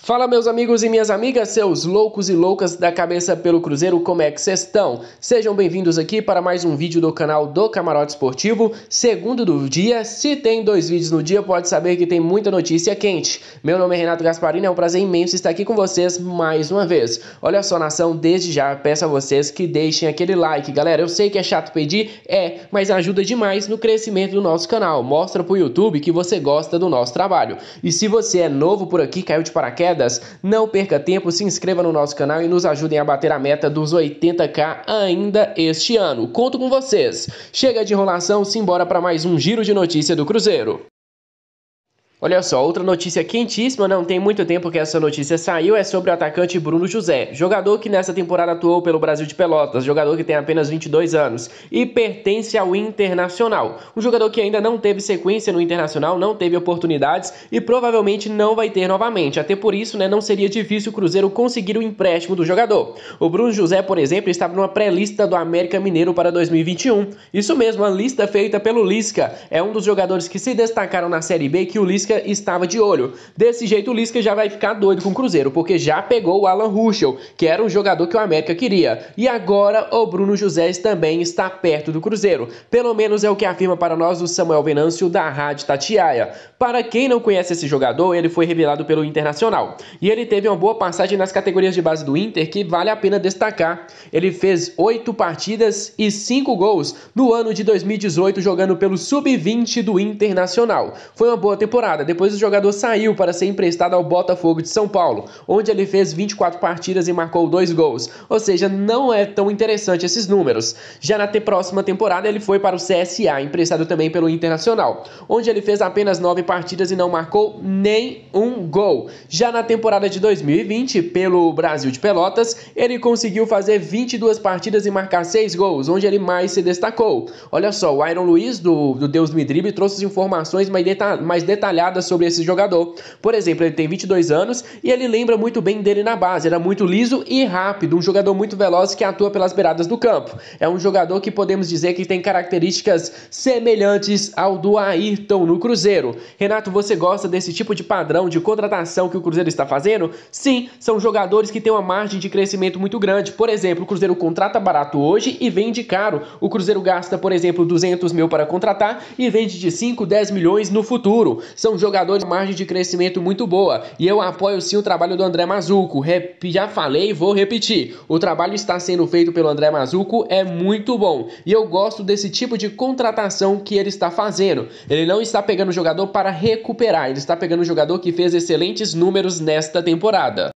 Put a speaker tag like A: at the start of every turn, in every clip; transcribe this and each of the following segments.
A: Fala meus amigos e minhas amigas, seus loucos e loucas da cabeça pelo Cruzeiro, como é que vocês estão? Sejam bem-vindos aqui para mais um vídeo do canal do Camarote Esportivo, segundo do dia. Se tem dois vídeos no dia, pode saber que tem muita notícia quente. Meu nome é Renato Gasparini, é um prazer imenso estar aqui com vocês mais uma vez. Olha só, nação, desde já peço a vocês que deixem aquele like. Galera, eu sei que é chato pedir, é, mas ajuda demais no crescimento do nosso canal. Mostra pro YouTube que você gosta do nosso trabalho. E se você é novo por aqui, caiu de paraquedas, não perca tempo, se inscreva no nosso canal e nos ajudem a bater a meta dos 80k ainda este ano. Conto com vocês. Chega de enrolação, simbora para mais um giro de notícia do Cruzeiro. Olha só, outra notícia quentíssima, não tem muito tempo que essa notícia saiu, é sobre o atacante Bruno José, jogador que nessa temporada atuou pelo Brasil de Pelotas, jogador que tem apenas 22 anos e pertence ao Internacional. Um jogador que ainda não teve sequência no Internacional, não teve oportunidades e provavelmente não vai ter novamente. Até por isso, né, não seria difícil o Cruzeiro conseguir o empréstimo do jogador. O Bruno José, por exemplo, estava numa pré-lista do América Mineiro para 2021. Isso mesmo, a lista feita pelo Lisca. É um dos jogadores que se destacaram na Série B que o Lisca Lisca estava de olho. Desse jeito, o Lisca já vai ficar doido com o Cruzeiro, porque já pegou o Alan Ruschel, que era um jogador que o América queria. E agora o Bruno José também está perto do Cruzeiro. Pelo menos é o que afirma para nós o Samuel Venâncio da Rádio Tatiaia. Para quem não conhece esse jogador, ele foi revelado pelo Internacional. E ele teve uma boa passagem nas categorias de base do Inter que vale a pena destacar. Ele fez oito partidas e cinco gols no ano de 2018 jogando pelo Sub-20 do Internacional. Foi uma boa temporada temporada. Depois o jogador saiu para ser emprestado ao Botafogo de São Paulo, onde ele fez 24 partidas e marcou dois gols. Ou seja, não é tão interessante esses números. Já na te próxima temporada ele foi para o CSA, emprestado também pelo Internacional, onde ele fez apenas 9 partidas e não marcou nem um gol. Já na temporada de 2020, pelo Brasil de Pelotas, ele conseguiu fazer 22 partidas e marcar 6 gols, onde ele mais se destacou. Olha só, o Iron Luiz do, do Deus Me Drible trouxe informações mais, deta mais detalhadas sobre esse jogador. Por exemplo, ele tem 22 anos e ele lembra muito bem dele na base. Era é muito liso e rápido, um jogador muito veloz que atua pelas beiradas do campo. É um jogador que podemos dizer que tem características semelhantes ao do Ayrton no Cruzeiro. Renato, você gosta desse tipo de padrão de contratação que o Cruzeiro está fazendo? Sim, são jogadores que têm uma margem de crescimento muito grande. Por exemplo, o Cruzeiro contrata barato hoje e vende caro. O Cruzeiro gasta, por exemplo, 200 mil para contratar e vende de 5, 10 milhões no futuro. São um jogador de margem de crescimento muito boa e eu apoio sim o trabalho do André Mazuco. Rep... Já falei e vou repetir. O trabalho está sendo feito pelo André Mazuco é muito bom e eu gosto desse tipo de contratação que ele está fazendo. Ele não está pegando o jogador para recuperar, ele está pegando o jogador que fez excelentes números nesta temporada.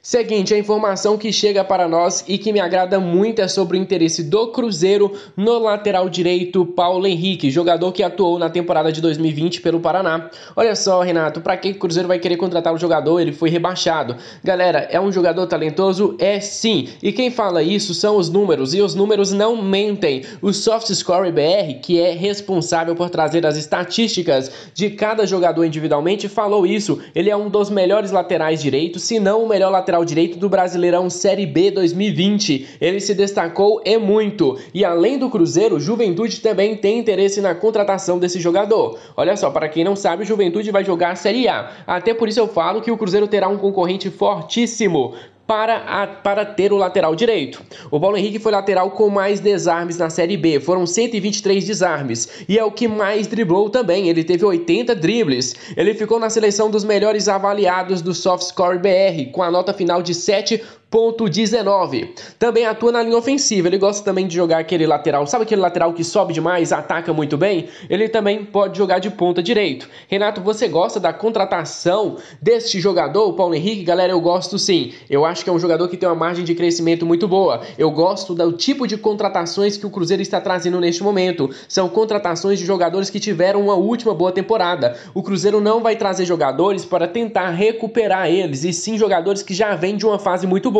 A: Seguinte, a informação que chega para nós e que me agrada muito é sobre o interesse do Cruzeiro no lateral direito Paulo Henrique, jogador que atuou na temporada de 2020 pelo Paraná. Olha só, Renato, para que o Cruzeiro vai querer contratar o jogador? Ele foi rebaixado. Galera, é um jogador talentoso? É sim. E quem fala isso são os números, e os números não mentem. O Soft Score BR, que é responsável por trazer as estatísticas de cada jogador individualmente, falou isso. Ele é um dos melhores laterais direitos, se não o melhor lateral lateral direito do Brasileirão Série B 2020. Ele se destacou e muito. E além do Cruzeiro, Juventude também tem interesse na contratação desse jogador. Olha só, para quem não sabe, Juventude vai jogar a Série A. Até por isso eu falo que o Cruzeiro terá um concorrente fortíssimo para, a, para ter o lateral direito. O Paulo Henrique foi lateral com mais desarmes na Série B, foram 123 desarmes, e é o que mais driblou também, ele teve 80 dribles. Ele ficou na seleção dos melhores avaliados do Softscore BR, com a nota final de 7 ponto 19. Também atua na linha ofensiva, ele gosta também de jogar aquele lateral, sabe aquele lateral que sobe demais, ataca muito bem? Ele também pode jogar de ponta direito. Renato, você gosta da contratação deste jogador, Paulo Henrique? Galera, eu gosto sim. Eu acho que é um jogador que tem uma margem de crescimento muito boa. Eu gosto do tipo de contratações que o Cruzeiro está trazendo neste momento. São contratações de jogadores que tiveram uma última boa temporada. O Cruzeiro não vai trazer jogadores para tentar recuperar eles, e sim jogadores que já vêm de uma fase muito boa.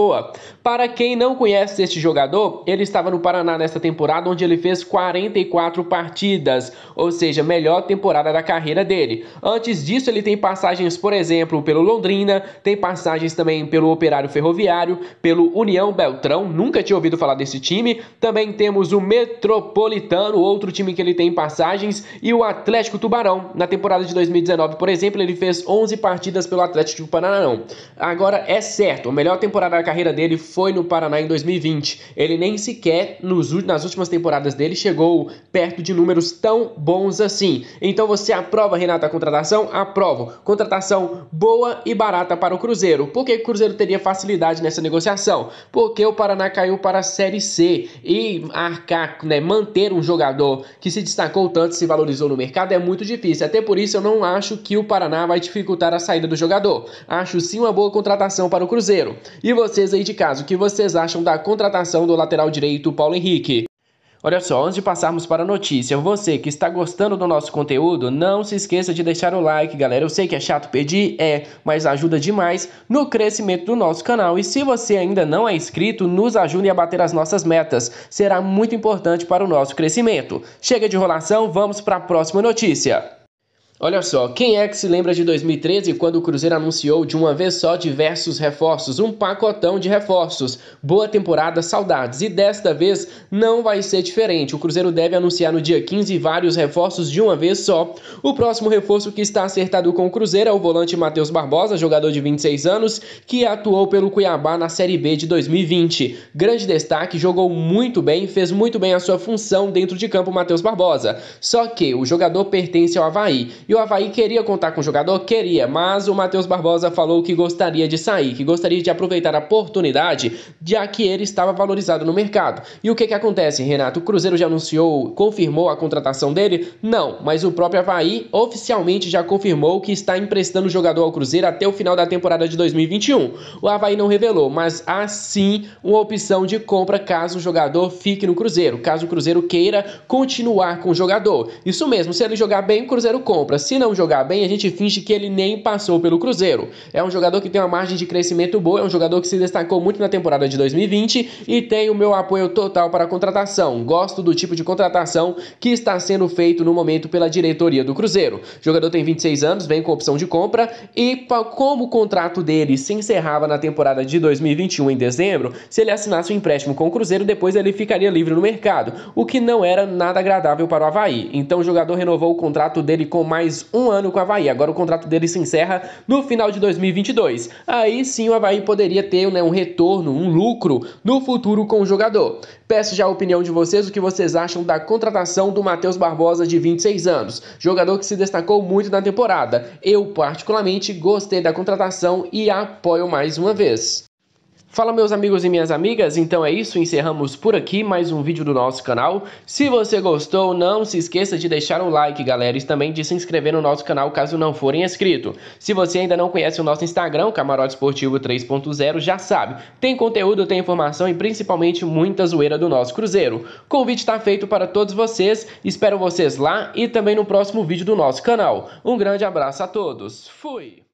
A: Para quem não conhece este jogador, ele estava no Paraná nesta temporada, onde ele fez 44 partidas, ou seja, melhor temporada da carreira dele. Antes disso, ele tem passagens, por exemplo, pelo Londrina, tem passagens também pelo Operário Ferroviário, pelo União Beltrão, nunca tinha ouvido falar desse time. Também temos o Metropolitano, outro time que ele tem passagens, e o Atlético Tubarão. Na temporada de 2019, por exemplo, ele fez 11 partidas pelo Atlético Paranaense. Agora é certo, a melhor temporada da carreira dele foi no Paraná em 2020. Ele nem sequer nos, nas últimas temporadas dele chegou perto de números tão bons assim. Então você aprova, Renato, a contratação? Aprovo. Contratação boa e barata para o Cruzeiro. Por que o Cruzeiro teria facilidade nessa negociação? Porque o Paraná caiu para a Série C e arcar, né, manter um jogador que se destacou tanto, se valorizou no mercado é muito difícil. Até por isso eu não acho que o Paraná vai dificultar a saída do jogador. Acho sim uma boa contratação para o Cruzeiro. E você vocês aí de casa o que vocês acham da contratação do lateral direito Paulo Henrique. Olha só, antes de passarmos para a notícia, você que está gostando do nosso conteúdo, não se esqueça de deixar o like, galera. Eu sei que é chato pedir, é, mas ajuda demais no crescimento do nosso canal. E se você ainda não é inscrito, nos ajude a bater as nossas metas. Será muito importante para o nosso crescimento. Chega de enrolação, vamos para a próxima notícia. Olha só, quem é que se lembra de 2013 quando o Cruzeiro anunciou de uma vez só diversos reforços, um pacotão de reforços? Boa temporada, saudades. E desta vez não vai ser diferente. O Cruzeiro deve anunciar no dia 15 vários reforços de uma vez só. O próximo reforço que está acertado com o Cruzeiro é o volante Matheus Barbosa, jogador de 26 anos, que atuou pelo Cuiabá na Série B de 2020. Grande destaque, jogou muito bem, fez muito bem a sua função dentro de campo Matheus Barbosa. Só que o jogador pertence ao Havaí e o Havaí queria contar com o jogador? Queria, mas o Matheus Barbosa falou que gostaria de sair, que gostaria de aproveitar a oportunidade, já que ele estava valorizado no mercado. E o que, que acontece, Renato? O Cruzeiro já anunciou, confirmou a contratação dele? Não, mas o próprio Havaí oficialmente já confirmou que está emprestando o jogador ao Cruzeiro até o final da temporada de 2021. O Havaí não revelou, mas há sim uma opção de compra caso o jogador fique no Cruzeiro, caso o Cruzeiro queira continuar com o jogador. Isso mesmo, se ele jogar bem, o Cruzeiro compra se não jogar bem, a gente finge que ele nem passou pelo Cruzeiro. É um jogador que tem uma margem de crescimento boa, é um jogador que se destacou muito na temporada de 2020 e tem o meu apoio total para a contratação. Gosto do tipo de contratação que está sendo feito no momento pela diretoria do Cruzeiro. O jogador tem 26 anos, vem com opção de compra e como o contrato dele se encerrava na temporada de 2021 em dezembro, se ele assinasse um empréstimo com o Cruzeiro, depois ele ficaria livre no mercado, o que não era nada agradável para o Havaí. Então o jogador renovou o contrato dele com mais mais um ano com o Havaí. Agora o contrato dele se encerra no final de 2022. Aí sim o Havaí poderia ter né, um retorno, um lucro no futuro com o jogador. Peço já a opinião de vocês, o que vocês acham da contratação do Matheus Barbosa, de 26 anos. Jogador que se destacou muito na temporada. Eu, particularmente, gostei da contratação e apoio mais uma vez. Fala meus amigos e minhas amigas, então é isso, encerramos por aqui mais um vídeo do nosso canal. Se você gostou, não se esqueça de deixar um like, galera, e também de se inscrever no nosso canal caso não forem inscrito. Se você ainda não conhece o nosso Instagram, Camarote Esportivo 3.0, já sabe, tem conteúdo, tem informação e principalmente muita zoeira do nosso Cruzeiro. convite está feito para todos vocês, espero vocês lá e também no próximo vídeo do nosso canal. Um grande abraço a todos, fui!